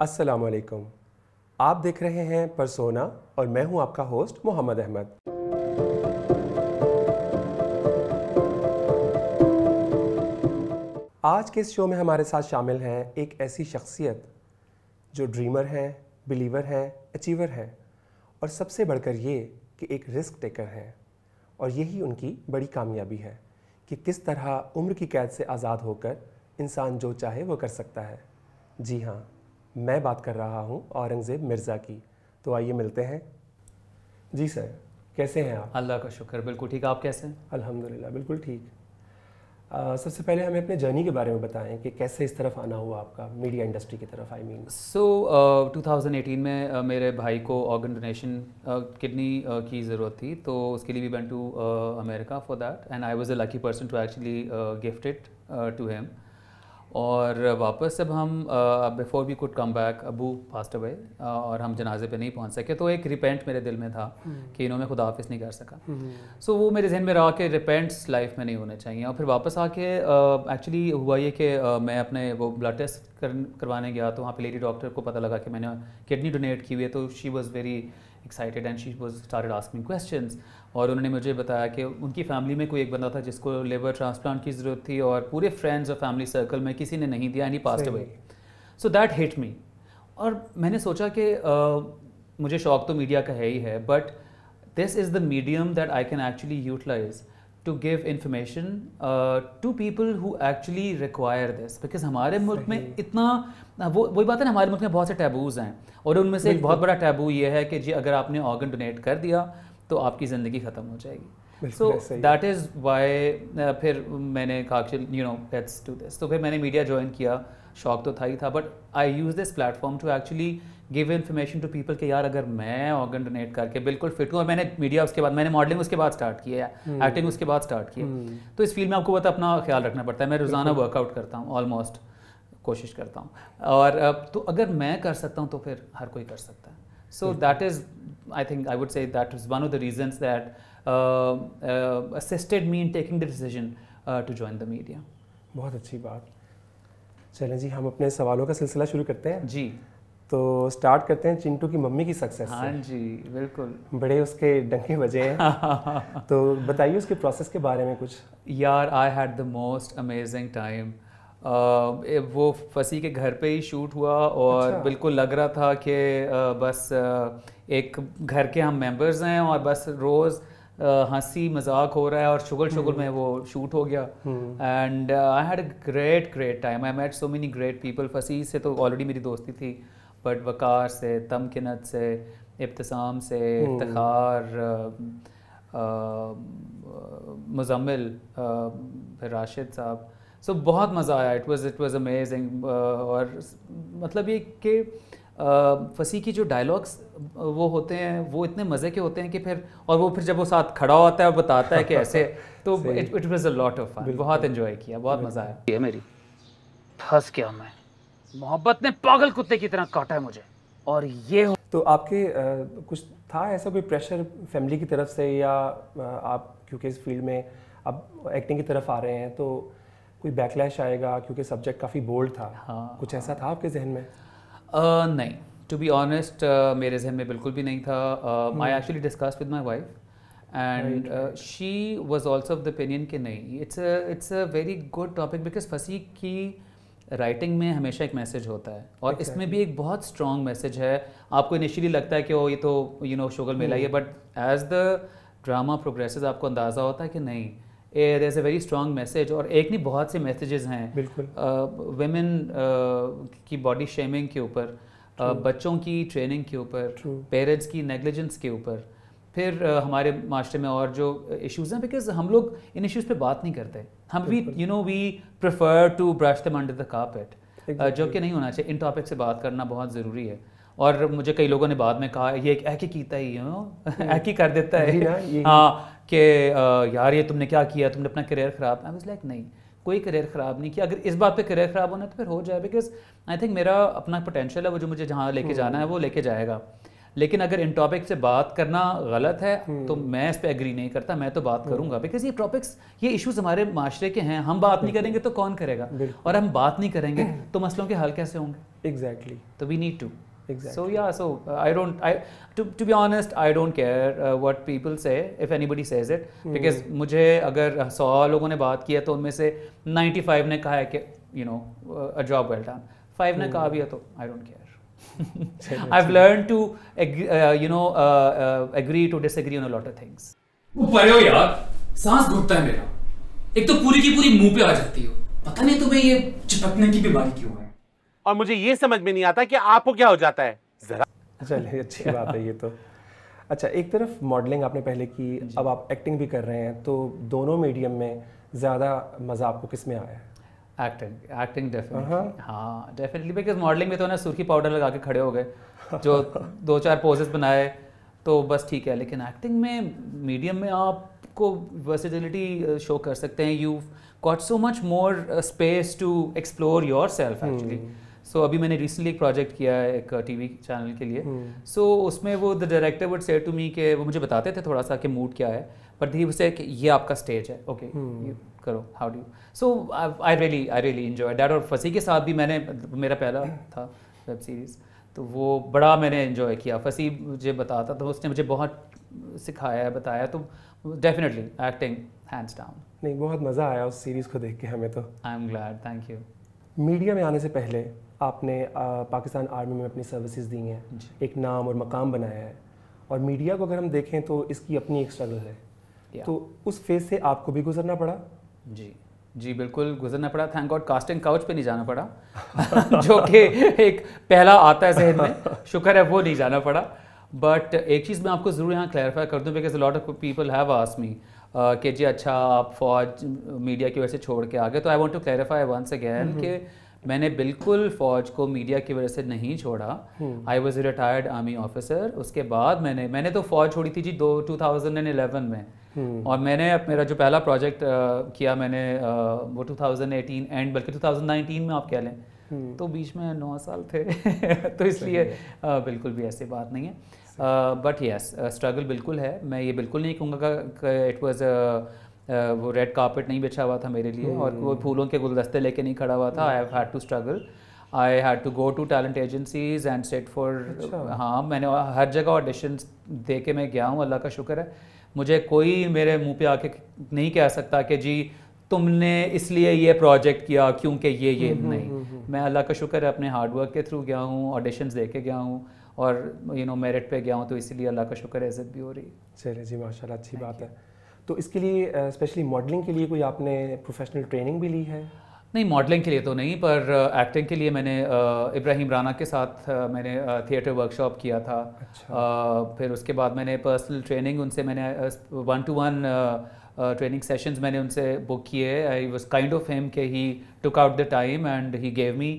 अस्सलाम वालेकुम आप देख रहे हैं परसोना और मैं हूं आपका होस्ट मोहम्मद अहमद आज के इस शो में हमारे साथ शामिल हैं एक ऐसी शख्सियत जो ड्रीमर हैं बिलीवर हैं अचीवर हैं और सबसे बढ़कर ये कि एक रिस्क टेकर हैं और यही उनकी बड़ी कामयाबी है कि किस तरह उम्र की कैद से आज़ाद होकर इंसान जो चाहे वो कर सकता है जी हाँ मैं बात कर रहा हूँ औरंगज़ेब मिर्ज़ा की तो आइए मिलते हैं जी सर कैसे हैं आप अल्लाह का शुक्र बिल्कुल ठीक आप कैसे हैं अल्हम्दुलिल्लाह बिल्कुल ठीक सबसे पहले हमें अपने जर्नी के बारे में बताएं कि कैसे इस तरफ आना हुआ आपका मीडिया इंडस्ट्री की तरफ आई मीन सो 2018 में uh, मेरे भाई को ऑर्गन डोनेशन किडनी की ज़रूरत थी तो उसके लिए we went to America for that and I was a lucky person to actually gifted to him और वापस जब हम before we could come back Abu passed away और हम जनाजे पे नहीं पहुंच सके तो एक रिपेंट मेरे दिल में था हम्म। कि इन्होंने मैं खुदा नहीं कर सका सो हम्म। so, वो मेरे जहन में रहा कि रिपेंट्स लाइफ में नहीं होने चाहिए और फिर वापस आके एक्चुअली हुआ ये कि मैं अपने वो ब्लड टेस्ट कर, करवाने गया तो वहाँ पे लेडी डॉक्टर को पता लगा कि मैंने किडनी डोनेट की हुई है तो she was very excited and she was start asking question और उन्होंने मुझे बताया कि उनकी फैमिली में कोई एक बंदा था जिसको लेवर ट्रांसप्लांट की ज़रूरत थी और पूरे फ्रेंड्स और फैमिली सर्कल में किसी ने नहीं दिया any pass passed away so that hit me और मैंने सोचा कि uh, मुझे शौक तो मीडिया का है ही है but this is the medium that I can actually utilise to give information to people who actually require this because हमारे मुल्क में इतना वो वही बात है ना हमारे मुल्क में बहुत से टैबूज़ हैं और उनमें से एक बहुत बड़ा टैबू ये है कि जी अगर आपने ऑर्गन डोनेट कर दिया तो आपकी ज़िंदगी ख़त्म हो जाएगी सो दैट इज़ वाई फिर मैंने कहा कि you know let's do this तो फिर मैंने मीडिया ज्वाइन किया शौक तो था ही था but I use this platform to actually give information to people कि यार अगर मैं ऑर्गन डोनेट करके बिल्कुल फिट हूँ और मैंने मीडिया उसके बाद मैंने मॉडलिंग उसके बाद स्टार्ट किया है हम्म। एक्टिंग उसके बाद स्टार्ट की हम्म। तो इस फील्ड में आपको बता अपना ख्याल रखना पड़ता है मैं रोज़ाना वर्कआउट करता हूँ ऑलमोस्ट कोशिश करता हूँ और तो अगर मैं कर सकता हूँ तो फिर हर कोई कर सकता है so that is I think I would say that was one of the reasons that uh, uh, assisted me in taking the decision uh, to join the media. बहुत अच्छी बात चलें जी हम अपने सवालों का सिलसिला शुरू करते हैं जी तो स्टार्ट करते हैं चिंटू की मम्मी की सक्सेस हाँ जी बिल्कुल बड़े उसके डंके बजे हैं तो बताइए उसके प्रोसेस के बारे में कुछ यार I had the most amazing time वो फसी के घर पे ही शूट हुआ और अच्छा। बिल्कुल लग रहा था कि बस एक घर के हम मेंबर्स हैं और बस रोज़ हंसी मजाक हो रहा है और शुगल शुगल हम्म। में वो शूट हो गया and I had great great time I met so many great people Fasi से तो ऑलरेडी मेरी दोस्ती थी बट वकार से तमकिनत से इब्तसाम से हम्म। इफ्तार मुजम्मिल फिर राशिद साहब सो बहुत मज़ा आया it was it was amazing और मतलब ये कि फसी की जो डायलॉग्स वो होते हैं वो इतने मज़े के होते हैं कि फिर और वो फिर जब वो साथ खड़ा होता है और बताता है कि ऐसे तो it was a lot of fun बहुत इन्जॉय किया बहुत मज़ा आया ये मेरी फंस गया मैं मोहब्बत ने पागल कुत्ते की तरह काटा है मुझे और ये हो तो आपके आ, कुछ था ऐसा कोई प्रेशर फैमिली की तरफ से या आ, आप क्योंकि इस फील्ड में आप एक्टिंग की तरफ आ रहे हैं तो कोई बैकलैश आएगा क्योंकि सब्जेक्ट काफ़ी बोल्ड था हाँ कुछ हाँ, ऐसा था आपके जहन में आ, नहीं टू बी ऑनेस्ट मेरे जहन में बिल्कुल भी नहीं था I actually discuss with my wife and she was also of the opinion कि नहीं it's it's a very good topic because फसीक की राइटिंग में हमेशा एक मैसेज होता है और exactly. इसमें भी एक बहुत स्ट्रॉन्ग मैसेज है आपको इनिशियली लगता है कि ओ ये तो यू नो शुगर मिला ही है but as the drama progress आपको अंदाज़ा होता है कि नहीं there is a very strong message और एक नहीं बहुत से मैसेजेस हैं बिल्कुल वेमेन uh, uh, की बॉडी शेमिंग के ऊपर बच्चों की ट्रेनिंग के ऊपर पेरेंट्स की नेग्लिजेंस के ऊपर फिर हमारे माशरे में और जो इश्यूज हैं बिकॉज हम लोग इन इश्यूज पे बात नहीं करते हम भी you know we prefer to brush them under the carpet जो कि नहीं होना चाहिए इन टॉपिक से बात करना बहुत ज़रूरी है और मुझे कई लोगों ने बाद में कहा ये एक कीता ही यू नो ही कर देता है हाँ कि यार ये तुमने क्या किया तुमने अपना करियर ख़राब आई वाज लाइक नहीं कोई करियर ख़राब नहीं किया अगर इस बात पे करियर ख़राब होना तो फिर हो जाए बिकॉज आई थिंक मेरा अपना पोटेंशियल है वो जो मुझे जहाँ लेके hmm. जाना है वो लेके जाएगा लेकिन अगर इन टॉपिक से बात करना गलत है hmm. तो मैं इस पर एग्री नहीं करता मैं तो बात hmm. करूंगा बिकॉज ये टॉपिक्स ये इश्यूज हमारे माशरे के हैं हम बात नहीं करेंगे तो कौन करेगा और हम बात नहीं करेंगे तो मसलों के हल कैसे होंगे एग्जैक्टली तो we need to Exactly. So yeah, so uh, I don't. I to, to be honest, I don't care uh, what people say if anybody says it hmm. because मुझे अगर 100 लोगों ने बात किया तो उनमें से 95 ने कहा है कि you know uh, a job well done. Five hmm. ने कहा भी है तो I don't care. I've learned to uh, you know uh, uh, agree to disagree on a lot of things. वो परे हो यार सांस घुटता है मेरा एक तो पूरी की पूरी मुंह पे आ जाती हो पता नहीं तुम्हें ये चिपकने की बीमारी क्यों है और मुझे ये समझ में नहीं आता कि आपको क्या हो जाता है जरा चलिए अच्छी बात है ये तो अच्छा एक तरफ मॉडलिंग आपने पहले की अब आप एक्टिंग भी कर रहे हैं तो दोनों मीडियम में ज़्यादा मज़ा आपको किस में आया है एक्टिंग एक्टिंग डेफिनेटली हाँ डेफिनेटली बिकॉज मॉडलिंग में तो ना सुर्खी पाउडर लगा के खड़े हो गए जो दो चार पोजेस बनाए तो बस ठीक है लेकिन एक्टिंग में मीडियम में आपको वर्सिटिलिटी शो uh, कर सकते हैं you got so much more space to explore yourself actually so so, अभी मैंने रिसेंटली एक प्रोजेक्ट किया है एक टीवी uh, चैनल के लिए सो हम्म। hmm. so, उसमें वो the director would said to me के वो मुझे बताते थे थोड़ा सा कि मूड क्या है पर ही से ये आपका स्टेज है ओके okay, hmm. करो how do so I really I really enjoy that और फसी के साथ भी मैंने मेरा पहला था वेब सीरीज़ तो वो बड़ा मैंने इन्जॉय किया फसी मुझे बताता तो उसने मुझे बहुत सिखाया बताया तो डेफिनेटली एक्टिंग हैंड्स डाउन नहीं बहुत मज़ा आया उस सीरीज़ को देख के हमें तो I am glad thank you media में आने से पहले आपने पाकिस्तान आर्मी में अपनी सर्विसेज दी हैं एक नाम और मकाम बनाया है और मीडिया को अगर हम देखें तो इसकी अपनी एक स्ट्रगल है तो उस फेज से आपको भी गुजरना पड़ा जी जी बिल्कुल गुजरना पड़ा थैंक गॉड कास्टिंग काउच पे नहीं जाना पड़ा जो कि एक पहला आता है जहन में शुक्र है वो नहीं जाना पड़ा बट एक चीज़ मैं आपको ज़रूर यहाँ क्लैरिफाई कर दूँ because lot of people have आस मी कि जी अच्छा आप फौज मीडिया की वजह से छोड़ के आ गए तो I want to clarify once again कि मैंने बिल्कुल फौज को मीडिया की वजह से नहीं छोड़ा I was retired army officer उसके बाद मैंने मैंने तो फौज छोड़ी थी जी दो एलेवन में हम्म। और मैंने मेरा जो पहला प्रोजेक्ट किया मैंने आ, वो 2018 एंड बल्कि 2019 में आप कह लें हम्म। तो बीच में नौ साल थे तो इसलिए बिल्कुल भी ऐसी बात नहीं है बट यस स्ट्रगल बिल्कुल है मैं ये बिल्कुल नहीं कहूँगा इट वॉज़ वो रेड कारपेट नहीं बिछा हुआ था मेरे लिए और वो hmm. फूलों के गुलदस्ते लेके नहीं खड़ा हुआ था I have had to struggle I had to go to talent agencies and set for हाँ मैंने हर जगह ऑडिशन दे के मैं गया हूँ अल्लाह का शुक्र है मुझे कोई मेरे मुंह पे आके नहीं कह सकता कि जी तुमने इसलिए ये प्रोजेक्ट किया क्योंकि ये ये hmm, hmm, नहीं मैं अल्लाह का शुक्र है अपने हार्डवर्क के थ्रू गया हूँ ऑडिशन दे के गया हूँ और यू नो मेरिट पे गया हूँ तो इसीलिए अल्लाह का शुक्र है इज़्ज़त भी हो रही चलिए जी माशाल्लाह अच्छी बात है तो इसके लिए स्पेशली मॉडलिंग के लिए कोई आपने प्रोफेशनल ट्रेनिंग भी ली है नहीं मॉडलिंग के लिए तो नहीं पर एक्टिंग के लिए मैंने इब्राहिम राना के साथ मैंने थिएटर वर्कशॉप किया था अच्छा। uh, फिर उसके बाद मैंने पर्सनल ट्रेनिंग उनसे मैंने one to one training sessions मैंने उनसे बुक किए I was kind of him के he took out the time and he gave me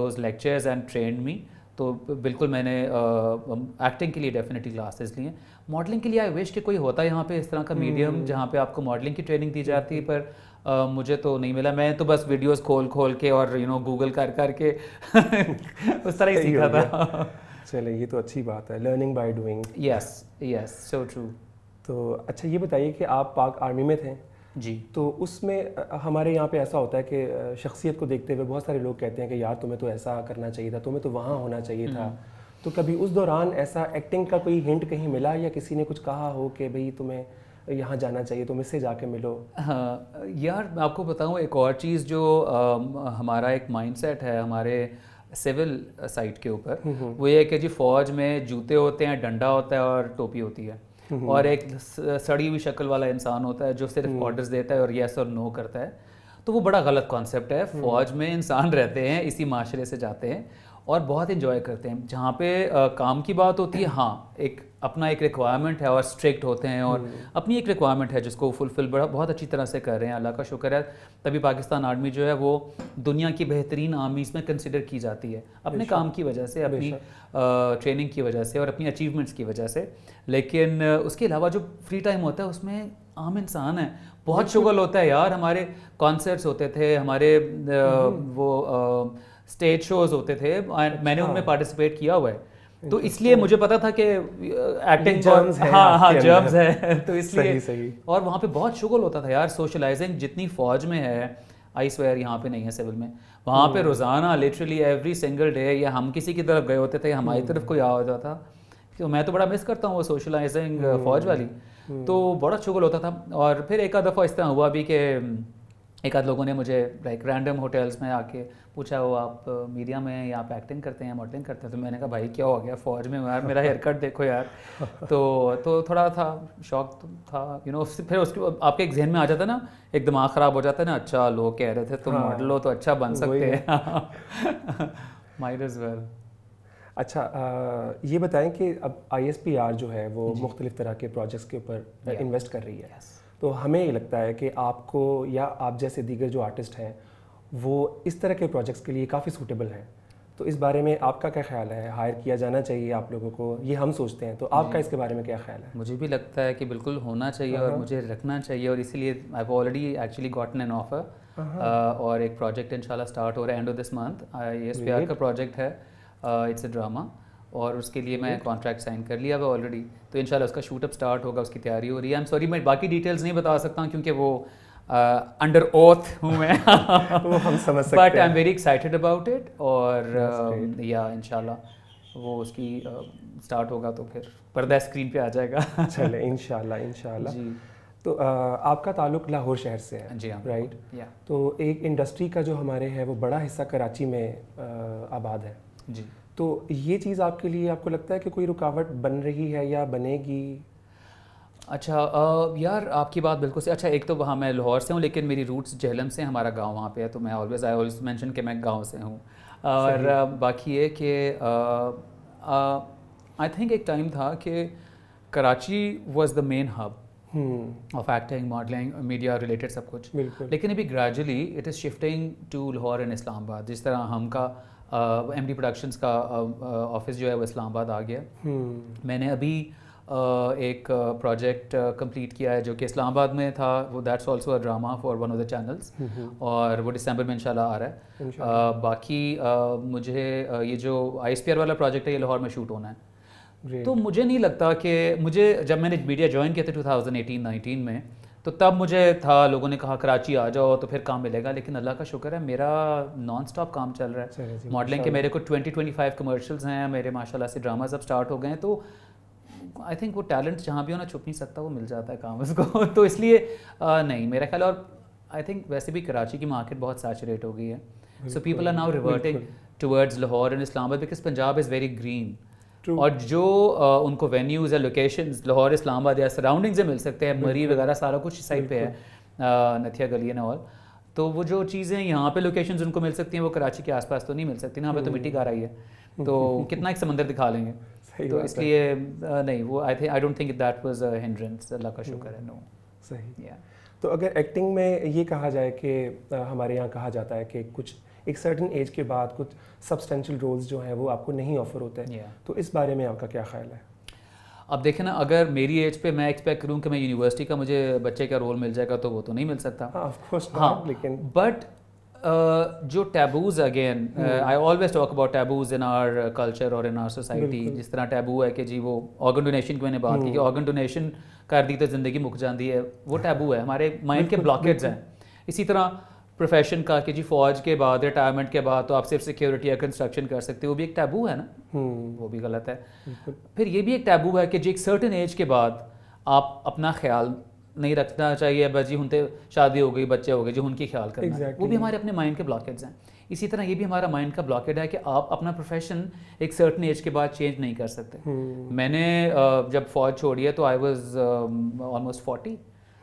those lectures and train me तो बिल्कुल मैंने एक्टिंग के लिए डेफिनेटली क्लासेस लिए मॉडलिंग के लिए आई विश कि कोई होता है यहाँ पे इस तरह का मीडियम हम्म। जहाँ पे आपको मॉडलिंग की ट्रेनिंग दी जाती है पर आ, मुझे तो नहीं मिला मैं तो बस वीडियोस खोल खोल के और यू नो गूगल कर कर के उस तरह ही सीखा था चले ये तो अच्छी बात है learning by doing yes yes so true तो अच्छा ये बताइए कि आप पाक आर्मी में थे जी तो उसमें हमारे यहाँ पे ऐसा होता है कि शख्सियत को देखते हुए बहुत सारे लोग कहते हैं कि यार तुम्हें तो ऐसा करना चाहिए था तुम्हें तो वहाँ होना चाहिए था हम्म। तो कभी उस दौरान ऐसा एक्टिंग का कोई हिंट कहीं मिला या किसी ने कुछ कहा हो कि भाई तुम्हें यहाँ जाना चाहिए तुम इससे जाके मिलो हाँ यार मैं आपको बताऊँ एक और चीज़ जो आ, हमारा एक माइंडसेट है हमारे सिविल साइट के ऊपर हम्म, हम्म। वो ये है कि जी फौज में जूते होते हैं डंडा होता है और टोपी होती है हम्म। और एक सड़ी हुई शक्ल वाला इंसान होता है जो सिर्फ ऑर्डर्स हम्म। देता है और येस और नो करता है तो वो बड़ा गलत कॉन्सेप्ट है हम्म। फौज में इंसान रहते हैं इसी माशरे से जाते हैं और बहुत इन्जॉय करते हैं जहाँ पे आ, काम की बात होती है हाँ एक अपना एक रिक्वायरमेंट है और स्ट्रिक्ट होते हैं और हम्म। अपनी एक रिक्वायरमेंट है जिसको फुलफिल बड़ा बहुत अच्छी तरह से कर रहे हैं अल्लाह का शुक्र है तभी पाकिस्तान आर्मी जो है वो दुनिया की बेहतरीन आर्मीज़ में कंसिडर की जाती है अपने काम की वजह से अपनी ट्रेनिंग की वजह से और अपनी अचीवमेंट्स की वजह से लेकिन उसके अलावा जो फ्री टाइम होता है उसमें आम इंसान है बहुत शुगल होता है यार हमारे कॉन्सर्ट्स होते थे हमारे हम्म। वो स्टेज शोज़ होते थे मैंने अच्छा। उनमें पार्टिसिपेट किया हुआ है तो इसलिए मुझे पता था कि एक्टिंग जर्म्स है हाँ हाँ जर्म्स है तो इसलिए सही सही और वहाँ पे बहुत शुगल होता था यार सोशलाइजिंग जितनी फौज में है आई स्वेयर यहाँ पे नहीं है सिविल में वहाँ पे hmm. रोज़ाना लिटरली एवरी सिंगल डे या हम किसी की तरफ गए होते थे हमारी hmm. तरफ कोई आ होता था तो मैं तो बड़ा मिस करता हूँ वो सोशलाइजिंग uh, hmm. फौज वाली तो बड़ा शुगल होता था और फिर एक दफ़ा इस तरह हुआ भी कि एक आध लोगों ने मुझे लाइक रैंडम होटल्स में आके पूछा वो आप मीडिया uh, में या आप एक्टिंग करते हैं मॉडलिंग करते हैं तो मैंने कहा भाई क्या हो गया फौज में यार मेरा हेयर कट देखो यार तो तो थोड़ा था शौक तो था यू नो फिर उसके आपके एक जहन में आ जाता ना एक दिमाग ख़राब हो जाता है ना अच्छा लोग कह रहे थे तुम तो मॉडल हाँ। हो तो अच्छा बन सकते हैं माइट इज़ वेल अच्छा आ, ये बताएं कि अब आई जो है वो मुख्तलिफ तरह के प्रोजेक्ट्स के ऊपर इन्वेस्ट कर रही है yes. तो हमें ये लगता है कि आपको या आप जैसे दीगर जो आर्टिस्ट हैं वो इस तरह के प्रोजेक्ट्स के लिए काफ़ी सूटेबल हैं तो इस बारे में आपका क्या ख्याल है हायर किया जाना चाहिए आप लोगों को ये हम सोचते हैं तो आपका इसके बारे में क्या ख्याल है मुझे भी लगता है कि बिल्कुल होना चाहिए और uh-huh. मुझे रखना चाहिए और इसीलिए I already actually gotten an offer और एक प्रोजेक्ट इंशाल्लाह स्टार्ट हो रहा है एंड ऑफ दिस मंथ ये स्पेयर का प्रोजेक्ट है इट्स अ ड्रामा और उसके लिए मैं कॉन्ट्रैक्ट साइन कर लिया हुआ ऑलरेडी तो इन उसका शूटअप स्टार्ट होगा उसकी तैयारी हो रही है आई एम सॉरी मैं बाकी डिटेल्स नहीं बता सकता हूँ क्योंकि वो अंडर ओथ हूँ मैं वो हम समझ सकते but I am very excited about it और या इन वो उसकी स्टार्ट होगा तो फिर पर्दा स्क्रीन पे आ जाएगा चले इन इंशाल्लाह जी तो आ, आपका ताल्लुक लाहौर शहर से है जी हाँ राइट या तो एक इंडस्ट्री का जो हमारे है वो बड़ा हिस्सा कराची में आबाद है जी तो ये चीज़ आपके लिए आपको लगता है कि कोई रुकावट बन रही है या बनेगी अच्छा आ, यार आपकी बात बिल्कुल सही अच्छा एक तो वहाँ मैं लाहौर से हूँ लेकिन मेरी रूट्स जहलम से हमारा गांव वहाँ पे है तो मैं ऑलवेज आई ऑलवेज मेंशन कि मैं गांव से हूँ और बाकी ये कि आई थिंक एक टाइम था कि Karachi was the main hub of acting modelling media related सब कुछ लेकिन अभी gradually it is shifting to Lahore and Islamabad जिस तरह हम का एम डी प्रोडक्शंस का ऑफिस जो है वो इस्लामाबाद आ गया hmm. मैंने अभी uh, एक प्रोजेक्ट कंप्लीट किया है जो कि इस्लामाबाद में था वो that's also a drama for one of the channels और वो दिसंबर में इनशाला आ रहा है uh, बाकी uh, मुझे ये जो आई वाला प्रोजेक्ट है ये लाहौर में शूट होना है Great. तो मुझे नहीं लगता कि मुझे जब मैंने मीडिया ज्वाइन किया था टू थाउजेंड में तो तब मुझे था लोगों ने कहा कराची आ जाओ तो फिर काम मिलेगा लेकिन अल्लाह का शुक्र है मेरा नॉन स्टॉप काम चल रहा है मॉडलिंग के मेरे को ट्वेंटी ट्वेंटी फाइव कमर्शल्स हैं मेरे माशाल्लाह से ड्रामाज अब स्टार्ट हो गए हैं तो आई थिंक वो टैलेंट जहाँ भी हो ना छुप नहीं सकता वो मिल जाता है काम उसको तो इसलिए आ, नहीं मेरा ख्याल और आई थिंक वैसे भी कराची की मार्केट बहुत सैचुरेट हो गई है so people are now reverting towards Lahore and Islamabad because Punjab is very green और जो आ, उनको वेन्यूज़ या लोकेशन लाहौर इस्लामाबाद या सराउंडिंग से मिल सकते हैं मरी वगैरह सारा कुछ साइड पे है नथिया गली एंड ऑल तो वो जो चीज़ें यहाँ पे लोकेशन उनको मिल सकती हैं वो कराची के आसपास तो नहीं मिल सकती ना पे तो हम्म। मिट्टी का रही है तो कितना एक समंदर दिखा लेंगे तो इसलिए नहीं वो I I don't think that was hindrance अल्लाह का शुक्र है नो सही तो अगर एक्टिंग में ये कहा जाए कि हमारे यहाँ कहा जाता है कि कुछ एक सर्टन एज के बाद कुछ सब्सटेंशियल रोल्स जो हैं वो आपको नहीं ऑफर होते हैं yeah. तो इस बारे में आपका क्या ख्याल है अब देखें ना अगर मेरी एज पे मैं एक्सपेक्ट करूं कि मैं यूनिवर्सिटी का मुझे बच्चे का रोल मिल जाएगा तो वो तो नहीं मिल सकता हाँ, not, हाँ लेकिन बट uh, जो taboos again I always talk about taboos in our culture और इन आर सोसाइटी जिस तरह टैबू है कि जी वो ऑर्गन डोनेशन की मैंने बात की hmm. कि ऑर्गन डोनेशन कर दी तो ज़िंदगी मुक जाती है वो टैबू है हमारे माइंड के ब्लॉकेट्स हैं इसी तरह प्रोफेशन का कि जी फौज के बाद रिटायरमेंट के बाद तो आप सिर्फ सिक्योरिटी या कंस्ट्रक्शन कर सकते हो वो भी एक टैबू है ना हम्म। वो भी गलत है फिर ये भी एक टैबू है कि जी एक सर्टन एज के बाद आप अपना ख्याल नहीं रखना चाहिए बस जी उनते शादी हो गई बच्चे हो गए जो उनकी ख्याल करना exactly. वो भी हमारे अपने माइंड के ब्लॉकेट्स हैं इसी तरह ये भी हमारा माइंड का ब्लॉकेट है कि आप अपना प्रोफेशन एक सर्टन एज के बाद चेंज नहीं कर सकते hmm. मैंने जब फौज छोड़ी है तो I was almost forty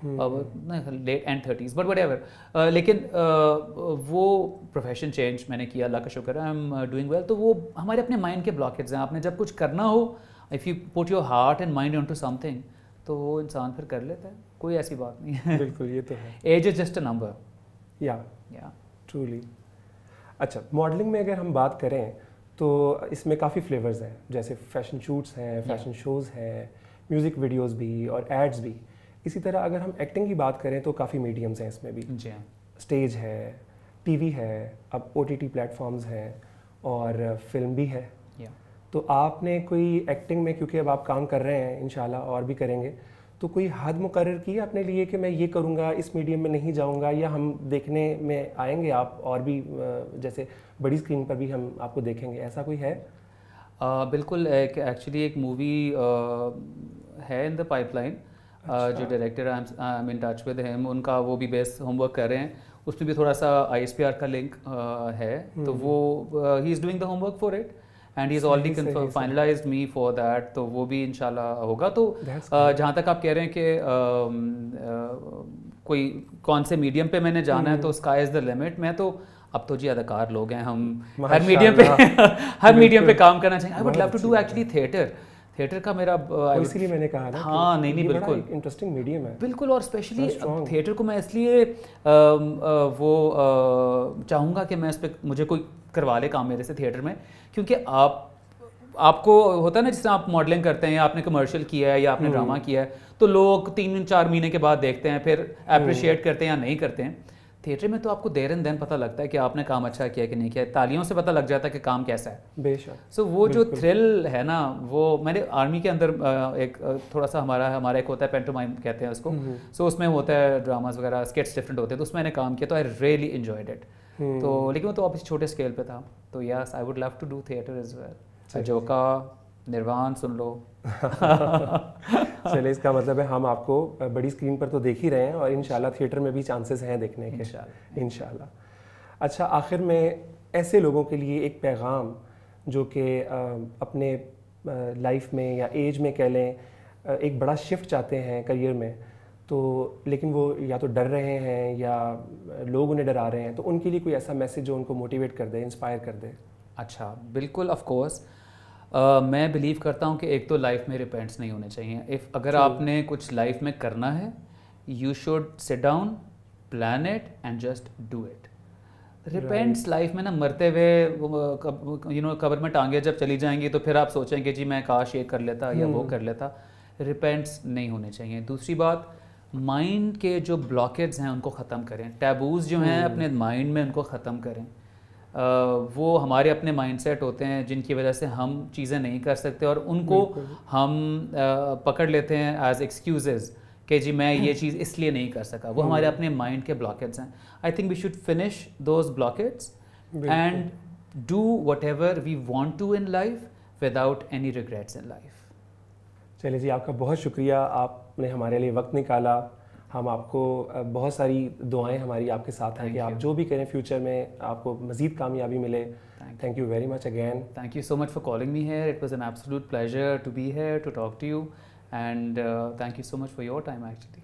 late and thirties but whatever लेकिन uh, वो प्रोफेशन चेंज मैंने किया अल्लाह का शुक्र आई एम डूइंग वेल तो वो हमारे अपने माइंड के ब्लॉकेज हैं आपने जब कुछ करना हो if you put your heart and mind on to something तो वो इंसान फिर कर लेता है कोई ऐसी बात नहीं है बिल्कुल ये तो है age is just a number या या ट्रूली अच्छा मॉडलिंग में अगर हम बात करें तो इसमें काफ़ी फ्लेवर्स हैं जैसे फैशन शूट्स हैं फैशन शोज़ हैं म्यूज़िक वीडियोस भी और एड्स भी इसी तरह अगर हम एक्टिंग की बात करें तो काफ़ी मीडियम्स हैं इसमें भी स्टेज हाँ। है टीवी है अब ओ टी टी प्लेटफॉर्म्स हैं और फिल्म भी है तो आपने कोई एक्टिंग में क्योंकि अब आप काम कर रहे हैं इन और भी करेंगे तो कोई हद मुकर की है अपने लिए कि मैं ये करूँगा इस मीडियम में नहीं जाऊँगा या हम देखने में आएंगे आप और भी जैसे बड़ी स्क्रीन पर भी हम आपको देखेंगे ऐसा कोई है आ, बिल्कुल एक्चुअली एक मूवी है इन द पाइपलाइन अच्छा। जो director I am in touch with him उनका वो भी बेस्ट होमवर्क कर रहे हैं उसमें भी थोड़ा सा आई का लिंक है तो हम्म। वो he is doing the homework for it and he is already finalise me for that तो वो भी इन होगा तो जहाँ तक आप कह रहे हैं कि कोई कौन से मीडियम पे मैंने जाना है तो स्काई इज़ द लिमिट मैं तो अब तो जी अदाकार लोग हैं हम हर मीडियम पे हर मीडियम पे काम करना चाहिए I would love to do actually theatre theatre का मेरा uh, इसीलिए मैंने कहा ना हाँ नहीं नहीं बिल्कुल इंटरेस्टिंग मीडियम है बिल्कुल और स्पेशली थिएटर को मैं इसलिए um, uh, वो uh, चाहूँगा कि मैं इस पर मुझे कोई करवा ले काम मेरे से थिएटर में क्योंकि आप आपको होता है ना जिससे आप मॉडलिंग करते हैं या आपने कमर्शियल किया है या आपने ड्रामा हम्म। किया है तो लोग तीन चार महीने के बाद देखते हैं फिर अप्रिशिएट हम्म। करते हैं या नहीं करते हैं थिएटर में तो आपको देर एंड देन पता लगता है कि आपने काम अच्छा किया कि नहीं किया तालियों से पता लग जाता है कि काम कैसा है बेशक सो so, वो जो थ्रिल है ना वो मैंने आर्मी के अंदर एक थोड़ा सा हमारा हमारा एक होता है पेंटोमाइम कहते हैं उसको सो हम्म। so, उसमें होता है ड्रामाज वगैरह स्केट्स डिफरेंट होते हैं तो उसमें मैंने काम किया तो आई रियली इन्जॉयड इट तो लेकिन वो तो आप छोटे स्केल पर था तो yes I would love to do theatre as well जोका निर्वाण सुन लो चले इसका मतलब है हम आपको बड़ी स्क्रीन पर तो देख ही रहे हैं और इन थिएटर में भी चांसेस हैं देखने के इन अच्छा आखिर में ऐसे लोगों के लिए एक पैगाम जो कि अपने लाइफ में या एज में कह लें एक बड़ा शिफ्ट चाहते हैं करियर में तो लेकिन वो या तो डर रहे हैं या लोग उन्हें डरा रहे हैं तो उनके लिए कोई ऐसा मैसेज जो उनको मोटिवेट कर दे इंस्पायर कर दे अच्छा बिल्कुल ऑफ कोर्स मैं बिलीव करता हूँ कि एक तो लाइफ में रिपेंट्स नहीं होने चाहिए इफ़ अगर आपने कुछ लाइफ में करना है you should sit down plan it and just do it repents life में ना मरते हुए यू नो कबर में टांगे जब चली जाएंगी तो फिर आप सोचेंगे जी मैं काश ये कर लेता या वो हम्म। कर लेता रिपेंट्स नहीं होने चाहिए दूसरी बात माइंड के जो ब्लॉकेट्स हैं उनको ख़त्म करें टैबूज जो हैं हम्म। अपने माइंड में उनको ख़त्म करें वो हमारे अपने माइंडसेट होते हैं जिनकी वजह से हम चीज़ें नहीं कर सकते और उनको हम पकड़ लेते हैं एज एक्सक्यूजेज़ कि जी मैं ये चीज़ इसलिए नहीं कर सका वो हमारे हम्म। अपने माइंड के ब्लॉकेट्स हैं I think we should finish those blockades and do whatever we want to in life without any regrets in life चलिए जी आपका बहुत शुक्रिया आपने हमारे लिए वक्त निकाला हम आपको बहुत सारी दुआएं हमारी आपके साथ हैं कि आप जो भी करें फ्यूचर में आपको मजीद कामयाबी मिले thank you very much again thank you so much for calling me here it was an absolute pleasure to be here to talk to you and thank you so much for your time actually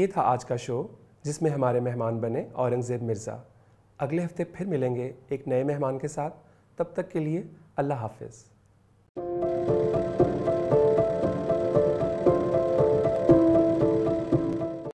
ये था आज का show जिसमें हमारे मेहमान बने औरंगज़ेब मिर्ज़ा अगले हफ्ते फिर मिलेंगे एक नए मेहमान के साथ तब तक के लिए अल्लाह हाफिज़